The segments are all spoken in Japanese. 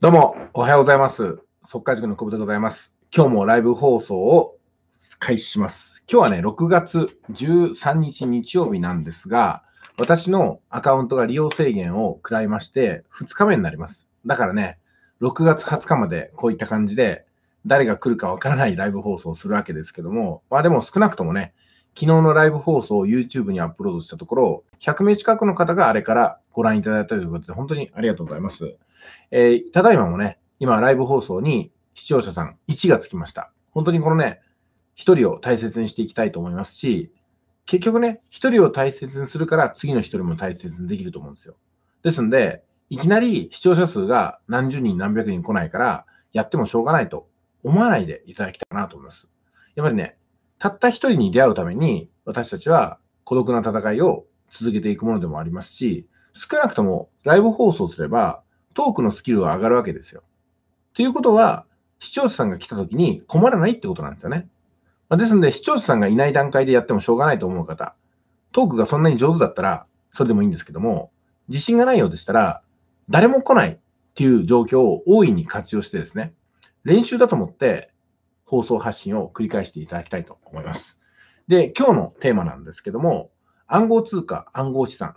どうも、おはようございます。速稼塾の久保でございます。今日もライブ放送を開始します。今日はね、6月13日日曜日なんですが、私のアカウントが利用制限を食らいまして、2日目になります。だからね、6月20日までこういった感じで、誰が来るかわからないライブ放送をするわけですけども、まあでも少なくともね、昨日のライブ放送を YouTube にアップロードしたところ、100名近くの方があれからご覧いただいたということで、本当にありがとうございます。えー、ただいまもね、今、ライブ放送に視聴者さん1がつきました。本当にこのね、1人を大切にしていきたいと思いますし、結局ね、1人を大切にするから、次の1人も大切にできると思うんですよ。ですんで、いきなり視聴者数が何十人何百人来ないから、やってもしょうがないと思わないでいただきたいなと思います。やっぱりね、たった1人に出会うために、私たちは孤独な戦いを続けていくものでもありますし、少なくともライブ放送すれば、トークのスキルが上がるわけですよ。ということは、視聴者さんが来た時に困らないってことなんですよね。ですので、視聴者さんがいない段階でやってもしょうがないと思う方、トークがそんなに上手だったら、それでもいいんですけども、自信がないようでしたら、誰も来ないっていう状況を大いに活用してですね、練習だと思って放送発信を繰り返していただきたいと思います。で、今日のテーマなんですけども、暗号通貨、暗号資産、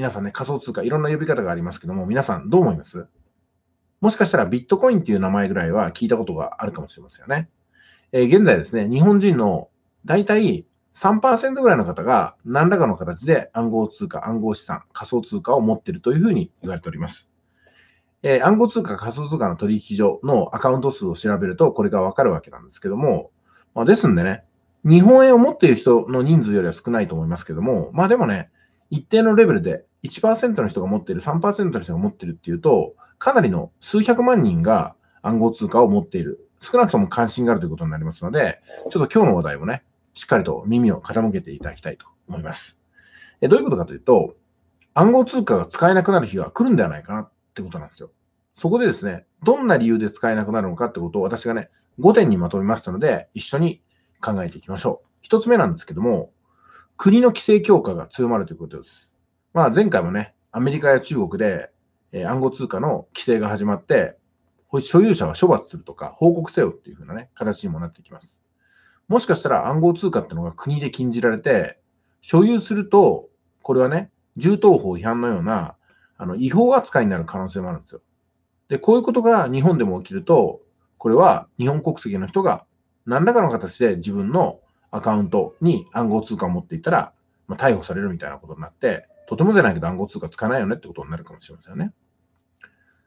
皆さんね、仮想通貨、いろんな呼び方がありますけども、皆さんどう思いますもしかしたらビットコインっていう名前ぐらいは聞いたことがあるかもしれませんよね。えー、現在ですね、日本人の大体3%ぐらいの方が何らかの形で暗号通貨、暗号資産、仮想通貨を持っているというふうに言われております。えー、暗号通貨、仮想通貨の取引所のアカウント数を調べると、これがわかるわけなんですけども、まあ、ですんでね、日本円を持っている人の人数よりは少ないと思いますけども、まあでもね、一定のレベルで1%の人が持っている、3%の人が持ってるっていうと、かなりの数百万人が暗号通貨を持っている。少なくとも関心があるということになりますので、ちょっと今日の話題をね、しっかりと耳を傾けていただきたいと思います。えどういうことかというと、暗号通貨が使えなくなる日が来るんではないかなってことなんですよ。そこでですね、どんな理由で使えなくなるのかってことを私がね、5点にまとめましたので、一緒に考えていきましょう。1つ目なんですけども、国の規制強化が強まるということです。まあ、前回もね、アメリカや中国で、え暗号通貨の規制が始まって、所有者は処罰するとか、報告せよっていう風なね、形にもなってきます。もしかしたら暗号通貨ってのが国で禁じられて、所有すると、これはね、銃刀法違反のような、あの、違法扱いになる可能性もあるんですよ。で、こういうことが日本でも起きると、これは日本国籍の人が何らかの形で自分のアカウントに暗号通貨を持っていたら、まあ、逮捕されるみたいなことになって、とてもじゃないけど暗号通貨使えないよねってことになるかもしれませんよね。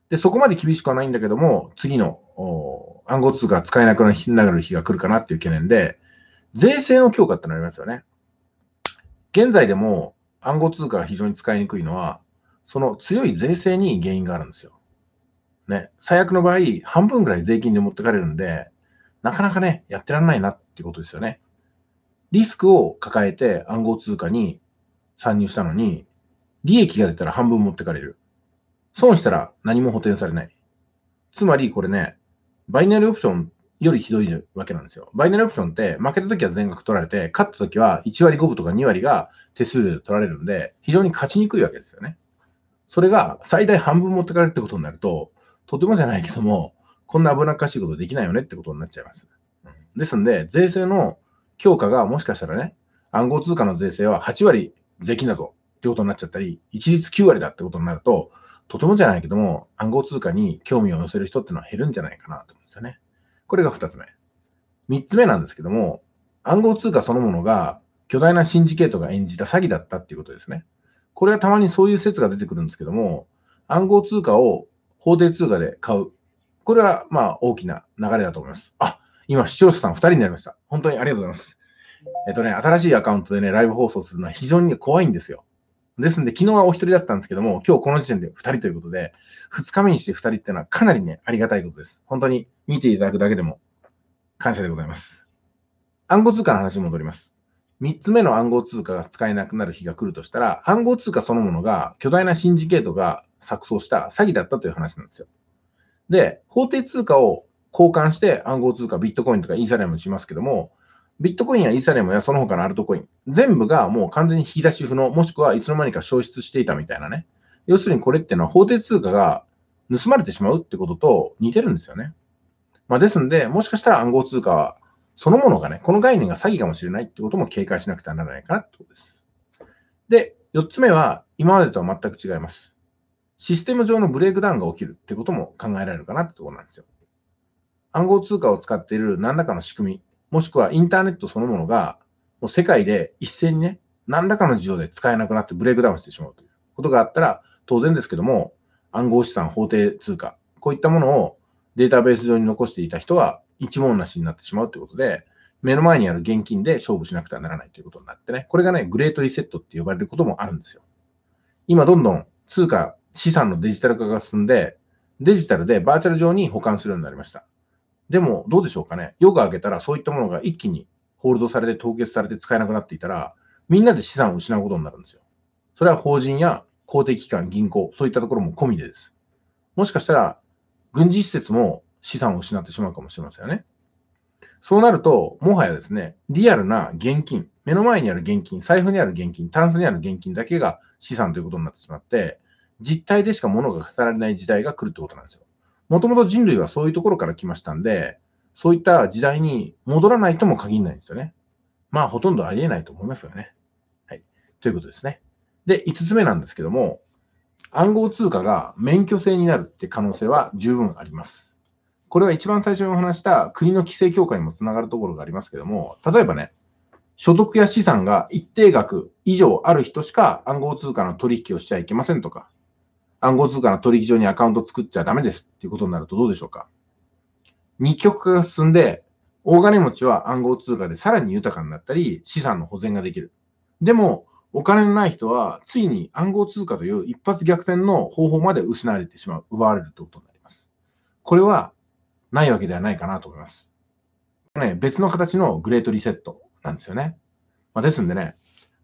で、そこまで厳しくはないんだけども、次の暗号通貨使えなくなる日が来るかなっていう懸念で、税制の強化ってなりますよね。現在でも暗号通貨が非常に使いにくいのは、その強い税制に原因があるんですよ。ね、最悪の場合、半分ぐらい税金で持ってかれるんで、なかなかね、やってらんないなっていうことですよね。リスクを抱えて暗号通貨に参入したのに、利益が出たら半分持ってかれる。損したら何も補填されない。つまりこれね、バイナリーオプションよりひどいわけなんですよ。バイナリーオプションって負けた時は全額取られて、勝った時は1割5分とか2割が手数料で取られるんで、非常に勝ちにくいわけですよね。それが最大半分持ってかれるってことになると、とてもじゃないけども、こんな危なっかしいことできないよねってことになっちゃいます。ですんで、税制の強化がもしかしたらね、暗号通貨の税制は8割税金だぞってことになっちゃったり、一律9割だってことになると、とてもじゃないけども、暗号通貨に興味を寄せる人っていうのは減るんじゃないかなと思うんですよね。これが2つ目。3つ目なんですけども、暗号通貨そのものが巨大なシンジケートが演じた詐欺だったっていうことですね。これはたまにそういう説が出てくるんですけども、暗号通貨を法定通貨で買う。これはまあ大きな流れだと思います。あ今、視聴者さん2人になりました。本当にありがとうございます。えっとね、新しいアカウントでね、ライブ放送するのは非常に怖いんですよ。ですんで、昨日はお一人だったんですけども、今日この時点で2人ということで、2日目にして2人ってのはかなりね、ありがたいことです。本当に見ていただくだけでも感謝でございます。暗号通貨の話に戻ります。3つ目の暗号通貨が使えなくなる日が来るとしたら、暗号通貨そのものが巨大なシンジケートが錯綜した詐欺だったという話なんですよ。で、法定通貨を交換して暗号通貨、ビットコインとかイーサリアムしますけども、ビットコインやイーサリアムやその他のアルトコイン、全部がもう完全に引き出し不能、もしくはいつの間にか消失していたみたいなね。要するにこれっていうのは法定通貨が盗まれてしまうってことと似てるんですよね。まあ、ですんで、もしかしたら暗号通貨はそのものがね、この概念が詐欺かもしれないってことも警戒しなくてはならないかなってことです。で、4つ目は、今までとは全く違います。システム上のブレイクダウンが起きるってことも考えられるかなってところなんですよ。暗号通貨を使っている何らかの仕組み、もしくはインターネットそのものが、もう世界で一斉にね、何らかの事情で使えなくなってブレイクダウンしてしまうということがあったら、当然ですけども、暗号資産、法定通貨、こういったものをデータベース上に残していた人は一文なしになってしまうということで、目の前にある現金で勝負しなくてはならないということになってね、これがね、グレートリセットって呼ばれることもあるんですよ。今、どんどん通貨、資産のデジタル化が進んで、デジタルでバーチャル上に保管するようになりました。でも、どうでしょうかね。夜が明けたら、そういったものが一気にホールドされて、凍結されて使えなくなっていたら、みんなで資産を失うことになるんですよ。それは法人や公的機関、銀行、そういったところも込みでです。もしかしたら、軍事施設も資産を失ってしまうかもしれませんよね。そうなると、もはやですね、リアルな現金、目の前にある現金、財布にある現金、タンスにある現金だけが資産ということになってしまって、実体でしか物が語られない時代が来るってことなんですよ。もともと人類はそういうところから来ましたんで、そういった時代に戻らないとも限らないんですよね。まあ、ほとんどありえないと思いますよね。はい。ということですね。で、5つ目なんですけども、暗号通貨が免許制になるって可能性は十分あります。これは一番最初にお話した国の規制強化にもつながるところがありますけども、例えばね、所得や資産が一定額以上ある人しか暗号通貨の取引をしちゃいけませんとか、暗号通貨の取引所にアカウント作っちゃダメですっていうことになるとどうでしょうか二極化が進んで、大金持ちは暗号通貨でさらに豊かになったり、資産の保全ができる。でも、お金のない人は、ついに暗号通貨という一発逆転の方法まで失われてしまう、奪われるということになります。これは、ないわけではないかなと思います。ね、別の形のグレートリセットなんですよね。まあ、ですんでね、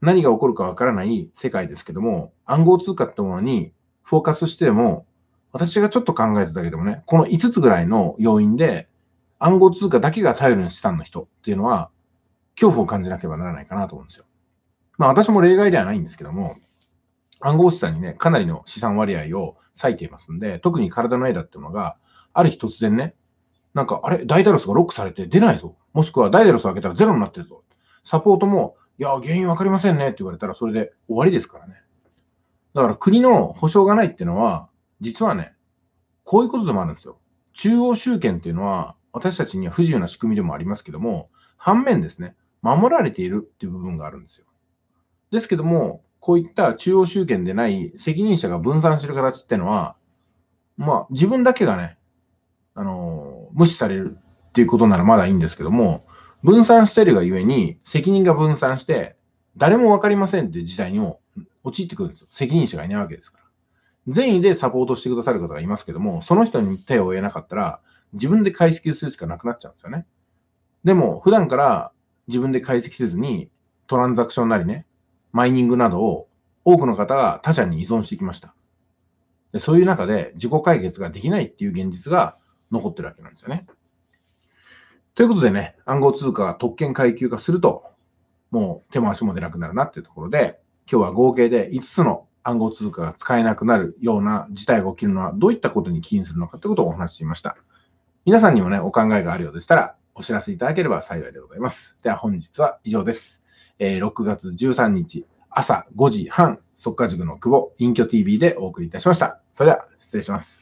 何が起こるかわからない世界ですけども、暗号通貨ってものにフォーカスしても、私がちょっと考えただけでもね、この5つぐらいの要因で、暗号通貨だけが頼りの資産の人っていうのは、恐怖を感じなければならないかなと思うんですよ。まあ私も例外ではないんですけども、暗号資産にね、かなりの資産割合を割いていますんで、特に体の枝っていうのが、ある日突然ね、なんか、あれ、ダイダロスがロックされて出ないぞ。もしくは、ダイダロスを開けたらゼロになってるぞ。サポートも、いや、原因わかりませんねって言われたら、それで終わりですからね。だから国の保障がないっていうのは、実はね、こういうことでもあるんですよ。中央集権っていうのは、私たちには不自由な仕組みでもありますけども、反面ですね、守られているっていう部分があるんですよ。ですけども、こういった中央集権でない責任者が分散する形っていうのは、まあ、自分だけがね、あの無視されるっていうことならまだいいんですけども、分散してるがゆえに、責任が分散して、誰も分かりませんっていう事態にも陥ってくるんですよ。責任者がいないわけですから。善意でサポートしてくださる方がいますけども、その人に手を負えなかったら、自分で解析するしかなくなっちゃうんですよね。でも、普段から自分で解析せずに、トランザクションなりね、マイニングなどを多くの方が他者に依存してきました。でそういう中で自己解決ができないっていう現実が残ってるわけなんですよね。ということでね、暗号通貨が特権階級化すると、もう手も足も出なくなるなっていうところで、今日は合計で5つの暗号通貨が使えなくなるような事態が起きるのはどういったことに起因するのかということをお話ししました。皆さんにもね、お考えがあるようでしたら、お知らせいただければ幸いでございます。では本日は以上です。えー、6月13日朝5時半、即稼塾の久保、隠居 TV でお送りいたしました。それでは失礼します。